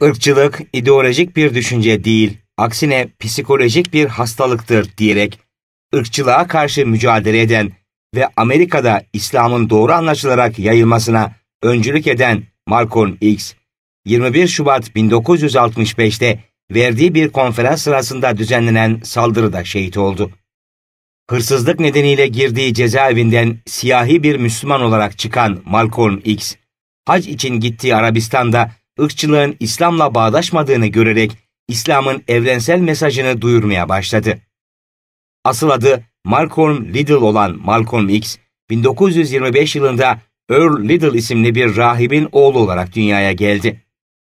Irkçılık ideolojik bir düşünce değil, aksine psikolojik bir hastalıktır diyerek ırkçılığa karşı mücadele eden ve Amerika'da İslam'ın doğru anlaşılarak yayılmasına öncülük eden Malcolm X, 21 Şubat 1965'te verdiği bir konferans sırasında düzenlenen saldırıda şehit oldu. Hırsızlık nedeniyle girdiği cezaevinden siyahi bir Müslüman olarak çıkan Malcolm X, hac için gittiği Arabistan'da ırkçılığın İslam'la bağdaşmadığını görerek İslam'ın evrensel mesajını duyurmaya başladı. Asıl adı Malcolm Little olan Malcolm X, 1925 yılında Earl Little isimli bir rahibin oğlu olarak dünyaya geldi.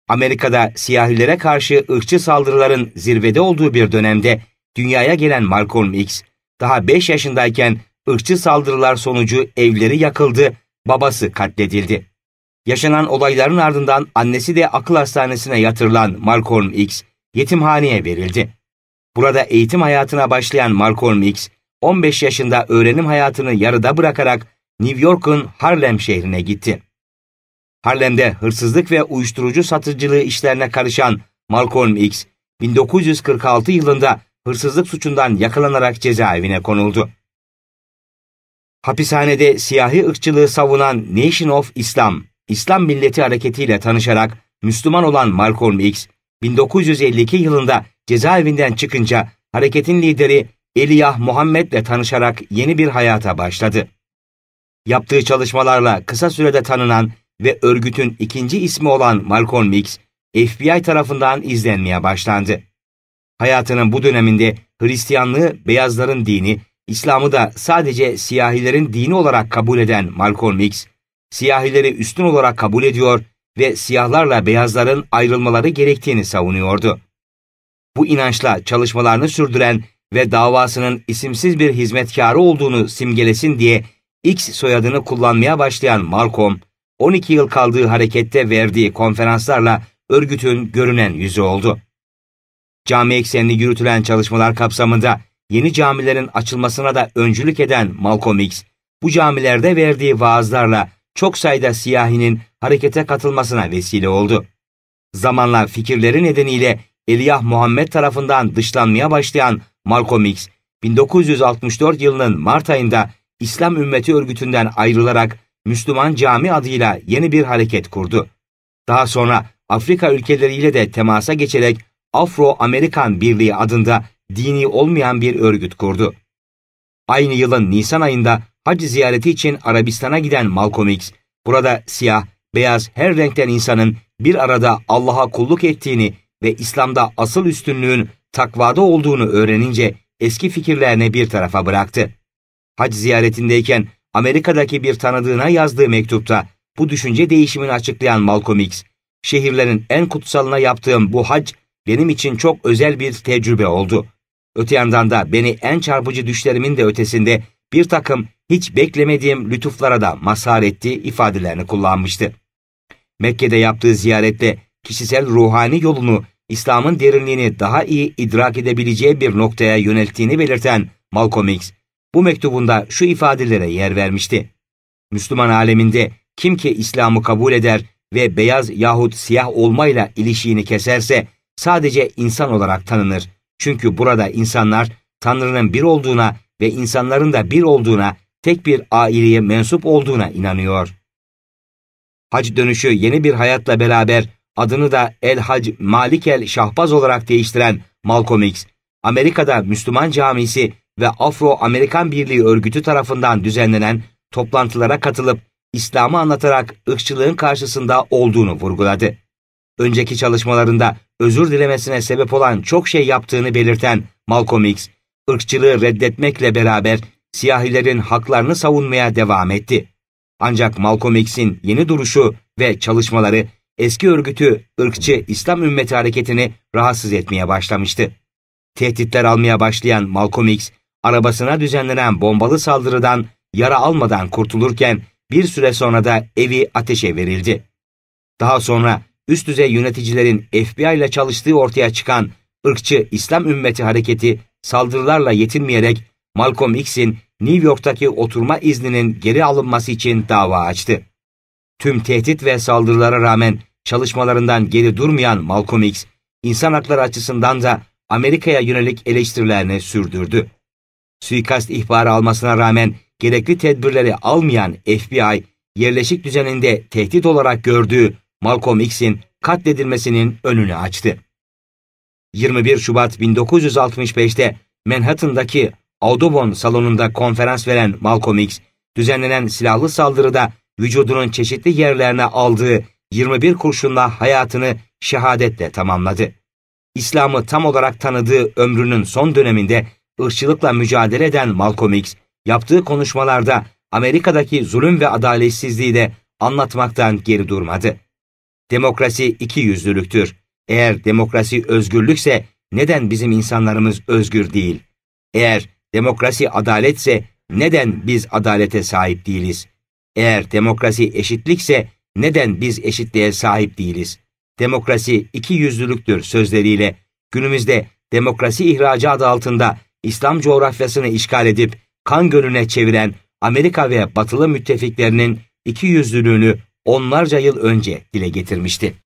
Amerika'da siyahilere karşı ırkçı saldırıların zirvede olduğu bir dönemde dünyaya gelen Malcolm X, daha 5 yaşındayken ırkçı saldırılar sonucu evleri yakıldı, babası katledildi. Yaşanan olayların ardından annesi de akıl hastanesine yatırılan Malcolm X yetimhaneye verildi. Burada eğitim hayatına başlayan Malcolm X, 15 yaşında öğrenim hayatını yarıda bırakarak New York'un Harlem şehrine gitti. Harlem'de hırsızlık ve uyuşturucu satıcılığı işlerine karışan Malcolm X, 1946 yılında hırsızlık suçundan yakalanarak cezaevine konuldu. Hapishanede siyahi ırkçılığı savunan Nation of Islam İslam Milleti Hareketi ile tanışarak Müslüman olan Malcolm X, 1952 yılında cezaevinden çıkınca hareketin lideri Eliyah Muhammed ile tanışarak yeni bir hayata başladı. Yaptığı çalışmalarla kısa sürede tanınan ve örgütün ikinci ismi olan Malcolm X, FBI tarafından izlenmeye başlandı. Hayatının bu döneminde Hristiyanlığı beyazların dini, İslam'ı da sadece siyahilerin dini olarak kabul eden Malcolm X, siyahileri üstün olarak kabul ediyor ve siyahlarla beyazların ayrılmaları gerektiğini savunuyordu. Bu inançla çalışmalarını sürdüren ve davasının isimsiz bir hizmetkarı olduğunu simgelesin diye X soyadını kullanmaya başlayan Malcolm, 12 yıl kaldığı harekette verdiği konferanslarla örgütün görünen yüzü oldu. Cami eksenli yürütülen çalışmalar kapsamında yeni camilerin açılmasına da öncülük eden Malcolm X, bu camilerde verdiği vaazlarla çok sayıda siyahinin harekete katılmasına vesile oldu. Zamanla fikirleri nedeniyle Eliyah Muhammed tarafından dışlanmaya başlayan Malcolm X, 1964 yılının Mart ayında İslam Ümmeti Örgütü'nden ayrılarak Müslüman Cami adıyla yeni bir hareket kurdu. Daha sonra Afrika ülkeleriyle de temasa geçerek Afro-Amerikan Birliği adında dini olmayan bir örgüt kurdu. Aynı yılın Nisan ayında hac ziyareti için Arabistan'a giden Malcolm X, burada siyah, beyaz her renkten insanın bir arada Allah'a kulluk ettiğini ve İslam'da asıl üstünlüğün takvada olduğunu öğrenince eski fikirlerini bir tarafa bıraktı. Hac ziyaretindeyken Amerika'daki bir tanıdığına yazdığı mektupta bu düşünce değişimini açıklayan Malcolm X, şehirlerin en kutsalına yaptığım bu hac benim için çok özel bir tecrübe oldu. Öte yandan da beni en çarpıcı düşlerimin de ötesinde bir takım hiç beklemediğim lütuflara da mazhar ettiği ifadelerini kullanmıştı. Mekke'de yaptığı ziyarette kişisel ruhani yolunu İslam'ın derinliğini daha iyi idrak edebileceği bir noktaya yönelttiğini belirten Malcolm X, bu mektubunda şu ifadelere yer vermişti. Müslüman aleminde kim ki İslam'ı kabul eder ve beyaz yahut siyah olmayla ilişiğini keserse sadece insan olarak tanınır. Çünkü burada insanlar Tanrı'nın bir olduğuna ve insanların da bir olduğuna, tek bir aileye mensup olduğuna inanıyor. Hac dönüşü yeni bir hayatla beraber adını da El Hac Malik El Şahbaz olarak değiştiren Malcolm X, Amerika'da Müslüman Camisi ve Afro-Amerikan Birliği örgütü tarafından düzenlenen toplantılara katılıp İslam'ı anlatarak ırkçılığın karşısında olduğunu vurguladı. Önceki çalışmalarında özür dilemesine sebep olan çok şey yaptığını belirten Malcolm X, ırkçılığı reddetmekle beraber siyahilerin haklarını savunmaya devam etti. Ancak Malcolm X'in yeni duruşu ve çalışmaları eski örgütü ırkçı İslam ümmeti hareketini rahatsız etmeye başlamıştı. Tehditler almaya başlayan Malcolm X, arabasına düzenlenen bombalı saldırıdan yara almadan kurtulurken bir süre sonra da evi ateşe verildi. Daha sonra üst düzey yöneticilerin FBI ile çalıştığı ortaya çıkan ırkçı İslam ümmeti hareketi saldırılarla yetinmeyerek Malcolm X'in New York'taki oturma izninin geri alınması için dava açtı. Tüm tehdit ve saldırılara rağmen çalışmalarından geri durmayan Malcolm X, insan hakları açısından da Amerika'ya yönelik eleştirilerini sürdürdü. Suikast ihbarı almasına rağmen gerekli tedbirleri almayan FBI, yerleşik düzeninde tehdit olarak gördüğü Malcolm X'in katledilmesinin önünü açtı. 21 Şubat 1965'te Manhattan'daki Audubon salonunda konferans veren Malcolm X, düzenlenen silahlı saldırıda vücudunun çeşitli yerlerine aldığı 21 kurşunla hayatını şehadetle tamamladı. İslam'ı tam olarak tanıdığı ömrünün son döneminde ırkçılıkla mücadele eden Malcolm X, yaptığı konuşmalarda Amerika'daki zulüm ve adaletsizliği de anlatmaktan geri durmadı. Demokrasi iki yüzlülüktür. Eğer demokrasi özgürlükse neden bizim insanlarımız özgür değil? Eğer demokrasi adaletse neden biz adalete sahip değiliz? Eğer demokrasi eşitlikse neden biz eşitliğe sahip değiliz? Demokrasi iki yüzlülüktür sözleriyle günümüzde demokrasi ihracı adı altında İslam coğrafyasını işgal edip kan gölüne çeviren Amerika ve batılı müttefiklerinin iki yüzlülüğünü onlarca yıl önce dile getirmişti.